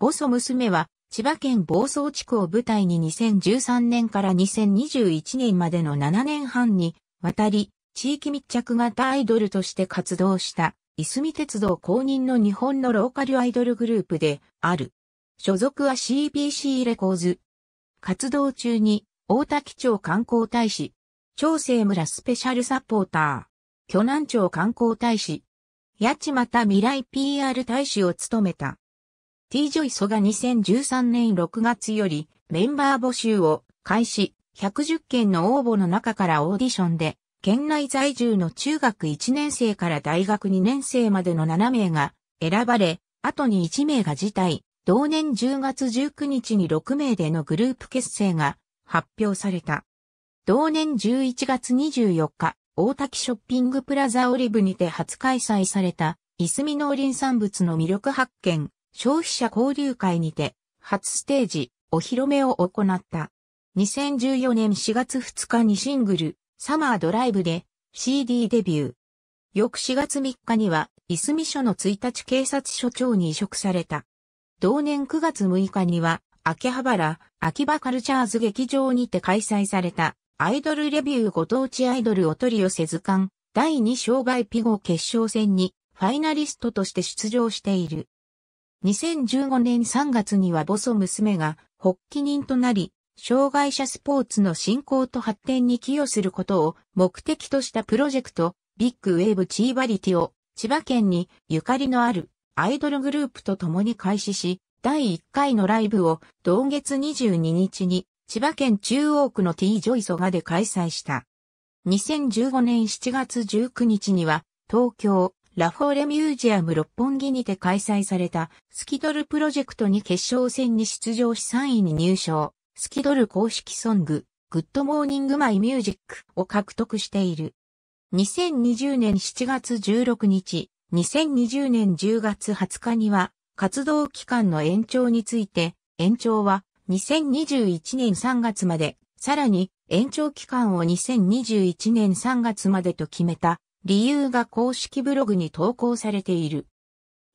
ボソ娘は、千葉県房総地区を舞台に2013年から2021年までの7年半に渡り、地域密着型アイドルとして活動した、いすみ鉄道公認の日本のローカルアイドルグループである。所属は CBC レコーズ。活動中に、大滝町観光大使、長生村スペシャルサポーター、巨南町観光大使、八千又未来 PR 大使を務めた。t ジョイソが2013年6月よりメンバー募集を開始、110件の応募の中からオーディションで、県内在住の中学1年生から大学2年生までの7名が選ばれ、後に1名が辞退、同年10月19日に6名でのグループ結成が発表された。同年11月24日、大滝ショッピングプラザオリブにて初開催された、いすみ農林産物の魅力発見、消費者交流会にて、初ステージ、お披露目を行った。2014年4月2日にシングル、サマードライブで CD デビュー。翌4月3日には、いすみ署の1日警察署長に移植された。同年9月6日には、秋葉原、秋葉カルチャーズ劇場にて開催された、アイドルレビューご当地アイドルお取り寄せ図鑑、第2障害ピゴ決勝戦に、ファイナリストとして出場している。2015年3月にはボソ娘が発起人となり、障害者スポーツの振興と発展に寄与することを目的としたプロジェクト、ビッグウェーブチーバリティを千葉県にゆかりのあるアイドルグループと共に開始し、第1回のライブを同月22日に千葉県中央区の T ジョイソガで開催した。2015年7月19日には東京、ラフォーレミュージアム六本木にて開催されたスキドルプロジェクトに決勝戦に出場し3位に入賞、スキドル公式ソング、グッドモーニングマイミュージックを獲得している。2020年7月16日、2020年10月20日には活動期間の延長について、延長は2021年3月まで、さらに延長期間を2021年3月までと決めた理由が公式ブログに投稿されている。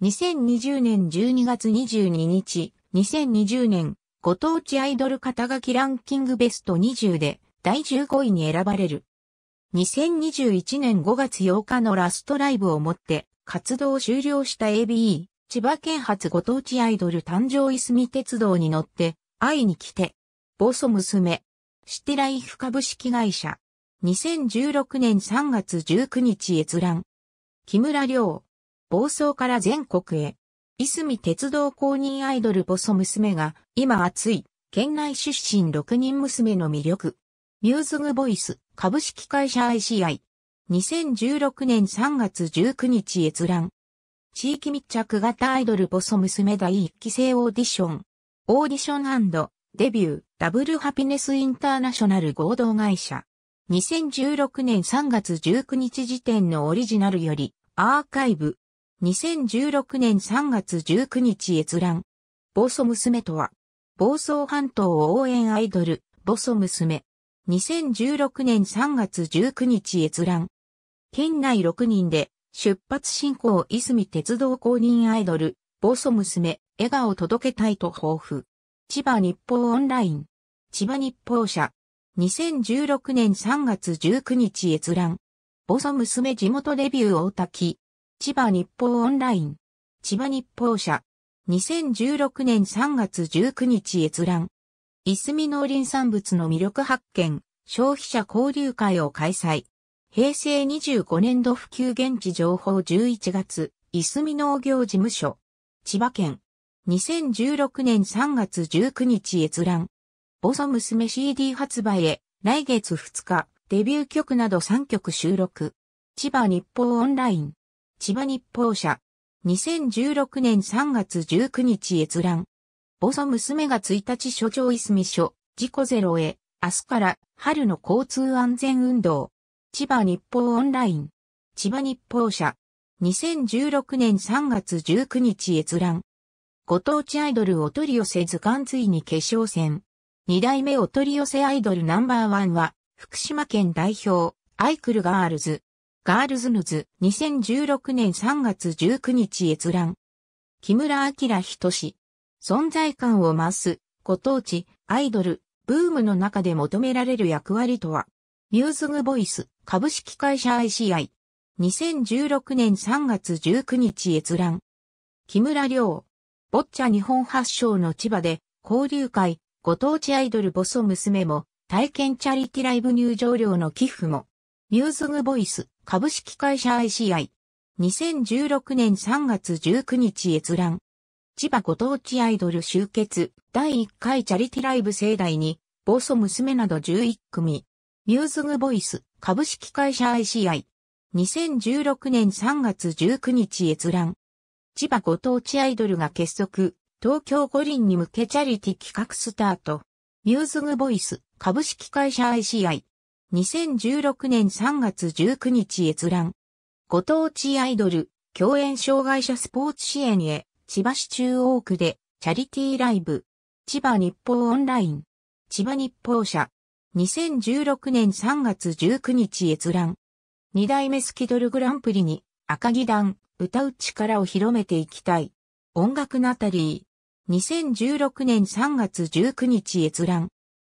2020年12月22日、2020年、ご当地アイドル肩書きランキングベスト20で第15位に選ばれる。2021年5月8日のラストライブをもって活動を終了した ABE、千葉県発ご当地アイドル誕生いすみ鉄道に乗って、会いに来て、ボソ娘、シテライフ株式会社。2016年3月19日閲覧。木村良。暴走から全国へ。いすみ鉄道公認アイドルボソ娘が、今熱い、県内出身6人娘の魅力。ミューズグボイス、株式会社 ICI。2016年3月19日閲覧。地域密着型アイドルボソ娘第1期生オーディション。オーディションデビュー、ダブルハピネスインターナショナル合同会社。2016年3月19日時点のオリジナルより、アーカイブ。2016年3月19日閲覧。暴走娘とは、暴走半島を応援アイドル、暴走娘。2016年3月19日閲覧。県内6人で、出発進行いすみ鉄道公認アイドル、暴走娘、笑顔届けたいと抱負。千葉日報オンライン。千葉日報社。2016年3月19日閲覧。ボソ娘地元デビュー大滝。千葉日報オンライン。千葉日報社。2016年3月19日閲覧。いすみ農林産物の魅力発見、消費者交流会を開催。平成25年度普及現地情報11月、いすみ農業事務所。千葉県。2016年3月19日閲覧。ボソ娘 CD 発売へ、来月2日、デビュー曲など3曲収録。千葉日報オンライン。千葉日報社。2016年3月19日閲覧。ボソ娘が1日所長いすみ署、事故ゼロへ、明日から春の交通安全運動。千葉日報オンライン。千葉日報社。2016年3月19日閲覧。ご当地アイドルを取り寄せ図鑑ついに決勝戦。二代目お取り寄せアイドルナンバーワンは、福島県代表、アイクルガールズ、ガールズヌズ、2016年3月19日閲覧。木村明仁氏。存在感を増す、ご当地、アイドル、ブームの中で求められる役割とは、ミューズグボイス、株式会社 ICI。2016年3月19日閲覧。木村良。ボッチャ日本発祥の千葉で、交流会、ご当地アイドルボソ娘も、体験チャリティライブ入場料の寄付も、ミューズグボイス株式会社 ICI、2016年3月19日閲覧、千葉ご当地アイドル集結第1回チャリティライブ盛大に、ボソ娘など11組、ミューズグボイス株式会社 ICI、2016年3月19日閲覧、千葉ご当地アイドルが結束、東京五輪に向けチャリティ企画スタート。ミューズグボイス株式会社 ICI。2016年3月19日閲覧。ご当地アイドル、共演障害者スポーツ支援へ、千葉市中央区でチャリティーライブ。千葉日報オンライン。千葉日報社。2016年3月19日閲覧。二代目スキドルグランプリに赤木団、歌う力を広めていきたい。音楽ナタリー。2016年3月19日閲覧。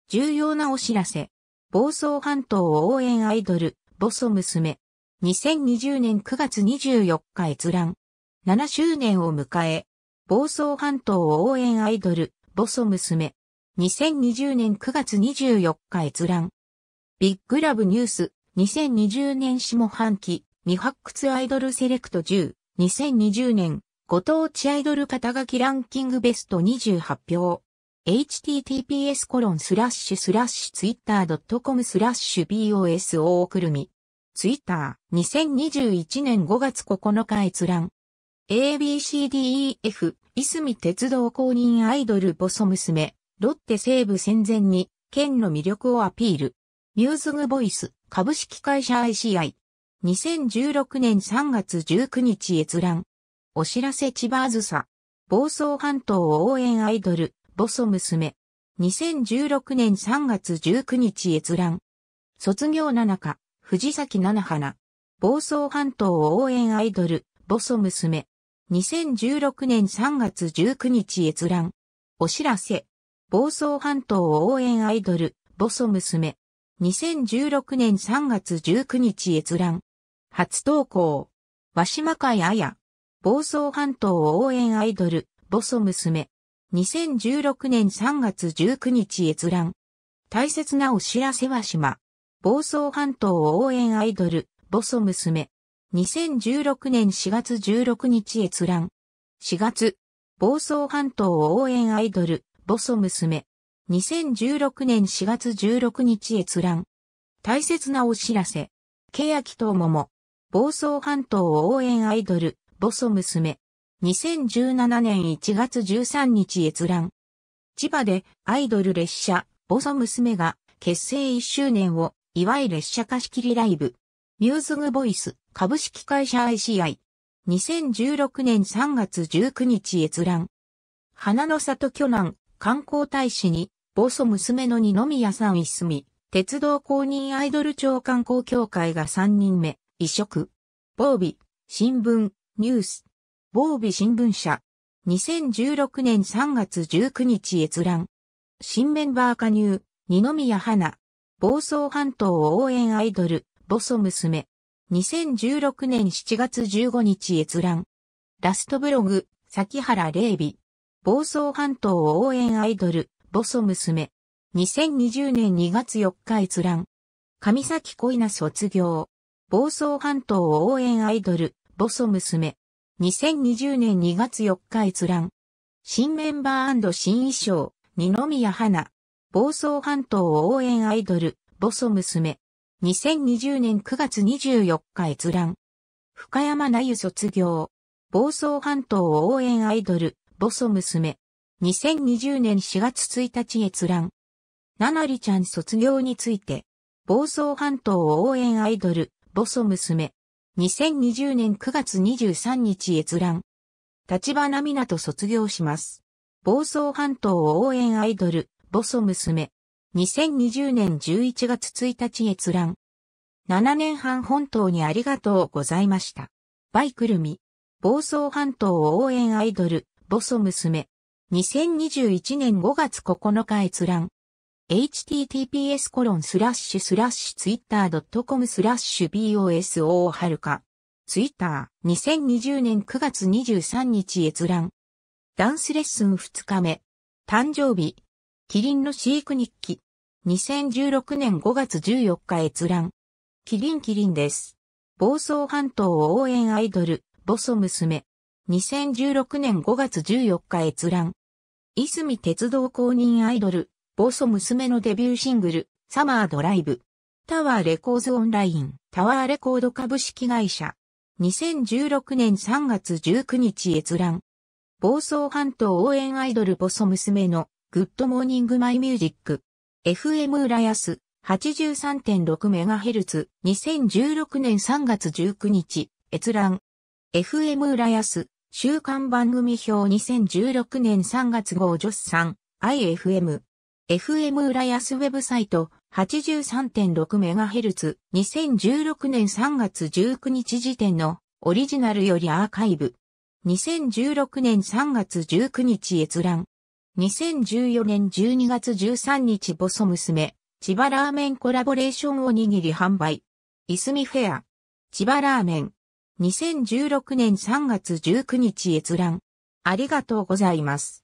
重要なお知らせ。暴走半島応援アイドル、ボソ娘。2020年9月24日閲覧。7周年を迎え、暴走半島応援アイドル、ボソ娘。2020年9月24日閲覧。ビッグラブニュース、2020年下半期、未発掘アイドルセレクト10、2020年ご当地アイドル肩書きランキングベスト20発表。https コロンスラッシュスラッシュツイッター .com スラッシュ boso くるみ。ツイッター2021年5月9日閲覧。ABCDEF いすみ鉄道公認アイドルボソ娘。ロッテ西部戦前に県の魅力をアピール。ミューズグボイス株式会社 ICI。2016年3月19日閲覧。お知らせ千葉あずさ、暴走半島を応援アイドル、ボソ娘。2016年3月19日閲覧。卒業七日、藤崎七花。暴走半島を応援アイドル、ボソ娘。2016年3月19日閲覧。お知らせ。暴走半島を応援アイドル、ボソ娘。2016年3月19日閲覧。初投稿。和島会あや。暴走半島応援アイドル、ボソ娘。2016年3月19日閲覧。大切なお知らせは島。暴走半島応援アイドル、ボソ娘。2016年4月16日閲覧。4月、暴走半島応援アイドル、ボソ娘。2016年4月16日閲覧。大切なお知らせ。ケヤキとモモ。暴走半島応援アイドル、ボソ娘。2017年1月13日閲覧。千葉でアイドル列車、ボソ娘が結成1周年を祝い列車貸し切りライブ。ミューズグボイス株式会社 ICI。2016年3月19日閲覧。花の里巨南観光大使に、ボソ娘の二宮さん一住、鉄道公認アイドル庁観光協会が3人目、移植。防備、新聞、ニュース。防備新聞社。2016年3月19日閲覧。新メンバー加入、二宮花。暴走半島応援アイドル、ボソ娘。2016年7月15日閲覧。ラストブログ、崎原玲美。暴走半島応援アイドル、ボソ娘。2020年2月4日閲覧。上崎恋な卒業。暴走半島応援アイドル、ソ娘。2020年2月4日閲覧。新メンバー新衣装、二宮花。暴走半島応援アイドル、ソ娘。2020年9月24日閲覧。深山奈由卒業。暴走半島応援アイドル、ソ娘。2020年4月1日閲覧。ななりちゃん卒業について。暴走半島応援アイドル、ボソ娘。2020年9月23日閲覧。立花と卒業します。暴走半島を応援アイドル、ボソ娘。2020年11月1日閲覧。7年半本島にありがとうございました。バイクルミ。暴走半島を応援アイドル、ボソ娘。2021年5月9日閲覧。https コロンスラッシュスラッシュツイッター .com スラッシュ boso はるか。ツイッター2020年9月23日閲覧。ダンスレッスン2日目。誕生日。キリンの飼育日記。2016年5月14日閲覧。キリンキリンです。房総半島を応援アイドル、ボソ娘。2016年5月14日閲覧。泉鉄道公認アイドル、ボソ娘のデビューシングル、サマードライブ。タワーレコーズオンライン、タワーレコード株式会社。2016年3月19日閲覧。暴走半島応援アイドルボソ娘のグッドモーニングマイミュージック。FM 浦安 83.6MHz。2016年3月19日閲覧。FM 浦安週刊番組表2016年3月号女子さん IFM。FM 浦安ウェブサイト 83.6MHz、2016年3月19日時点のオリジナルよりアーカイブ。2016年3月19日閲覧。2014年12月13日ボソ娘、千葉ラーメンコラボレーションおにぎり販売。いすみフェア、千葉ラーメン。2016年3月19日閲覧。ありがとうございます。